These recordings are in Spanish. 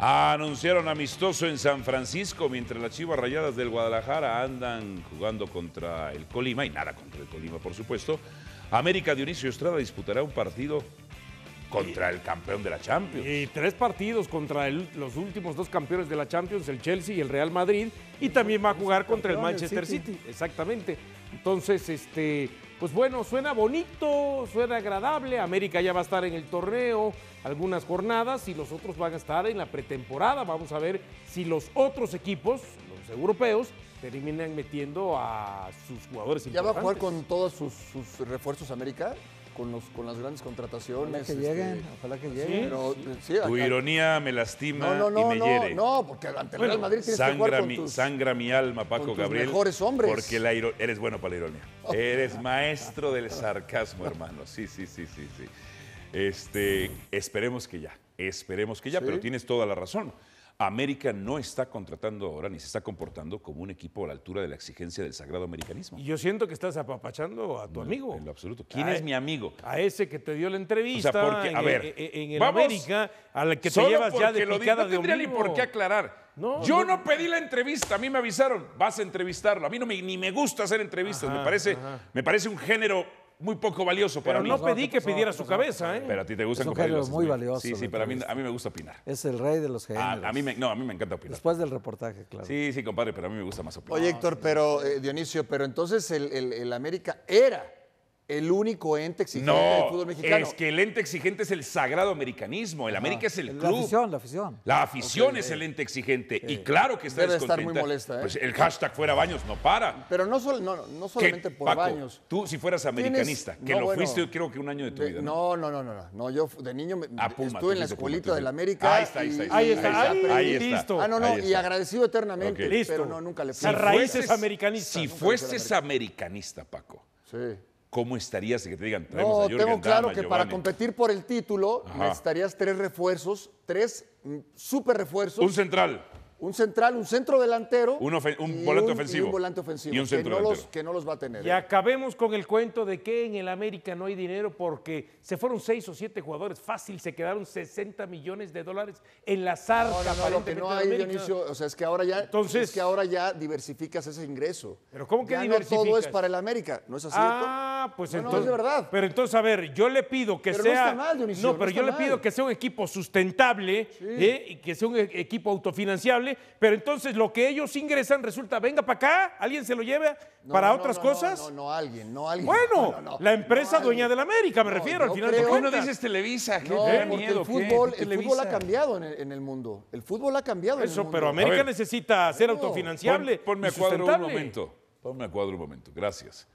Anunciaron amistoso en San Francisco mientras las Chivas Rayadas del Guadalajara andan jugando contra el Colima y nada contra el Colima, por supuesto. América Dionisio Estrada disputará un partido contra el campeón de la Champions. Y tres partidos contra los últimos dos campeones de la Champions, el Chelsea y el Real Madrid, y también va a jugar contra el Manchester City. Exactamente. Entonces, este, pues bueno, suena bonito, suena agradable. América ya va a estar en el torneo algunas jornadas y los otros van a estar en la pretemporada. Vamos a ver si los otros equipos, los europeos, terminan metiendo a sus jugadores importantes. ¿Ya va a jugar con todos sus, sus refuerzos América? con, con las grandes contrataciones. Ojalá que este, lleguen, ojalá que lleguen. Tu ironía me lastima no, no, y me hiere. No, porque ante el Real Madrid tienes sangra que jugar con Sangra mi alma, Paco con Gabriel. mejores hombres. Porque la eres bueno para la ironía. Eres maestro del sarcasmo, hermano. Sí, sí, sí, sí, sí. Este, esperemos que ya, esperemos que ya, pero tienes toda la razón. América no está contratando ahora ni se está comportando como un equipo a la altura de la exigencia del sagrado americanismo. Y yo siento que estás apapachando a tu amigo. En lo absoluto. ¿Quién es e mi amigo? A ese que te dio la entrevista. O sea, porque, a en, ver, en, e- en el que te llevas ya de lo picada no ni por qué aclarar. No, yo no. pedí la entrevista, a mí me avisaron, vas a entrevistarlo. A mí no me, ni me gusta hacer entrevistas, me, parece, me parece un género muy poco valioso para pero mí. Pero no pedí que pidiera su cabeza, ¿eh? Pero a ti te gustan es muy valioso. Sí, sí, pero a mí, me gusta opinar. Es el rey de los géneros. Ah, a, mí me, no, a mí me encanta opinar. Después del reportaje, claro. Sí, sí, compadre, pero a mí me gusta más opinar. Oye, Héctor, pero eh, Dionisio, pero entonces el, el, el América era el único ente exigente no, del fútbol mexicano. Es que el ente exigente es el sagrado americanismo. El América es el club. La afición, la afición. La afición es el ente exigente. y claro que está Debe estar muy molesta. ¿eh? Pues el hashtag fuera baños no para. Pero no, no, no solamente por baños. Tú, si fueras americanista, que lo fuiste, creo que un año de tu vida. No, no, no, no. no, yo de niño me, ah, estuve en la escuelita del América. Ahí está, ahí está. Ahí está. Ahí está. Listo. Ah, no, no. Y agradecido eternamente. Listo. Pero no, nunca le fui. raíces americanistas. Si fueses americanista, Paco. Sí ¿cómo estarías que te digan? no, tengo claro que para competir por el título necesitarías tres refuerzos, tres mm, super refuerzos. Un central. Un central, un centro delantero. Un, volante ofensivo. Y un volante ofensivo. Y un centro que, no los, que no los va a tener. Y ¿eh? acabemos con el cuento de que en el América no hay dinero porque se fueron seis o siete jugadores. Fácil, se quedaron 60 millones de dólares en la zarpa No, que no hay, o sea, es que ahora ya, que ahora ya diversificas ese ingreso. ¿Pero cómo que ya no todo es para el América, ¿no es así? Ah, pues entonces. Pero entonces, a ver, yo le pido que sea. No, pero yo le pido que sea un equipo sustentable ¿eh? y que sea un e-, equipo autofinanciable. Pero entonces lo que ellos ingresan resulta, venga para acá, alguien se lo lleve para otras cosas. No, no, alguien, no alguien. Bueno, la empresa dueña de la América, me refiero, al final de cuentas. no dices Televisa, no, el fútbol, el fútbol ha cambiado en el, mundo. El fútbol ha cambiado. en el mundo. pero América necesita ser autofinanciable. ponme a un momento. Ponme a cuadro un momento. Gracias.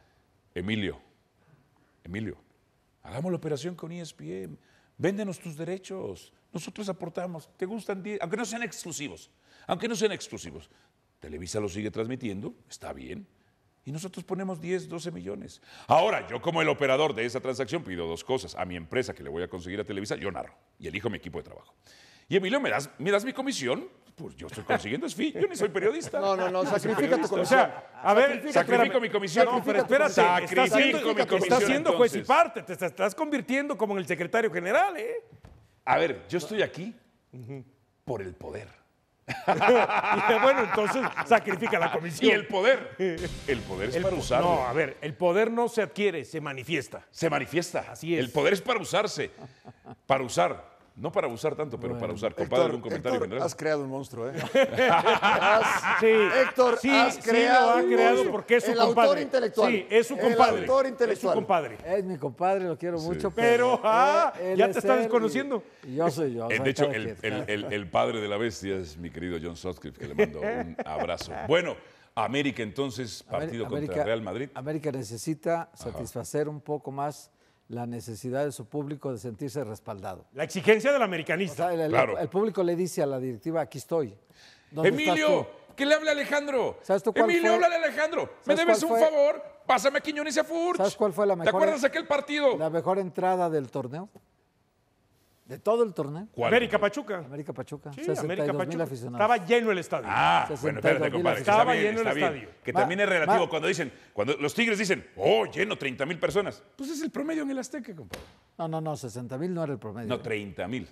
Emilio. Emilio, hagamos la operación con ESPN, véndenos tus derechos, nosotros aportamos, te gustan aunque no sean exclusivos, aunque no sean exclusivos. Televisa lo sigue transmitiendo, está bien, y nosotros ponemos 10, 12 millones. Ahora, yo como el operador de esa transacción pido dos cosas. A mi empresa que le voy a conseguir a Televisa, yo narro y elijo mi equipo de trabajo. Y Emilio, ¿me das, me das mi comisión? Pues yo estoy consiguiendo es Yo ni soy periodista. No, no, no, sacrifica tu comisión. O sea, a ver, sacrifico mi comisión. No, pero espérate, sacrifico estás mi comisión. Estás siendo juez y parte, te estás convirtiendo como en el secretario general, ¿eh? A ver, yo estoy aquí por el poder. bueno, entonces sacrifica la comisión. Y el poder. El poder es para usarlo. No, a ver, el poder no se adquiere, se manifiesta. Se manifiesta. Así es. El poder es para usarse, para usar. No para abusar tanto, pero para usar. Compadre, un comentario general? Has creado un monstruo, ¿eh? sí. Héctor, has creado. ha creado porque es su el compadre. Autor intelectual. Sí, es su compadre. El autor intelectual. Es su compadre. Es mi compadre, lo quiero mucho. Pero, ah, ya te estás desconociendo. Yo soy yo. Eh, de hecho, el, padre de la bestia es mi querido John Sutcliffe, que le mando un abrazo. Bueno. América entonces, partido contra contra Real Madrid. América necesita satisfacer un poco más la necesidad de su público de sentirse respaldado. La exigencia del americanista. el, claro. el, público le dice a la directiva, aquí estoy. Emilio, que le hable a Alejandro. ¿Sabes Emilio, háblale a Alejandro. Me debes un favor, pásame a Quiñones y a ¿Sabes cuál fue la mejor? ¿Te acuerdas de aquel partido? La mejor entrada del torneo. De todo el torneo. América Pachuca. América Pachuca. Sí, 62, América Pachuca. Aficionados. Estaba lleno el estadio. Ah, bueno, espérate, compadre. Estaba lleno el estadio. Que también es relativo cuando dicen, cuando los Tigres dicen, oh, lleno 30 mil personas. Pues es el promedio en el Azteca, compadre. No, no, no, 60 mil no era el promedio. No, 30 mil.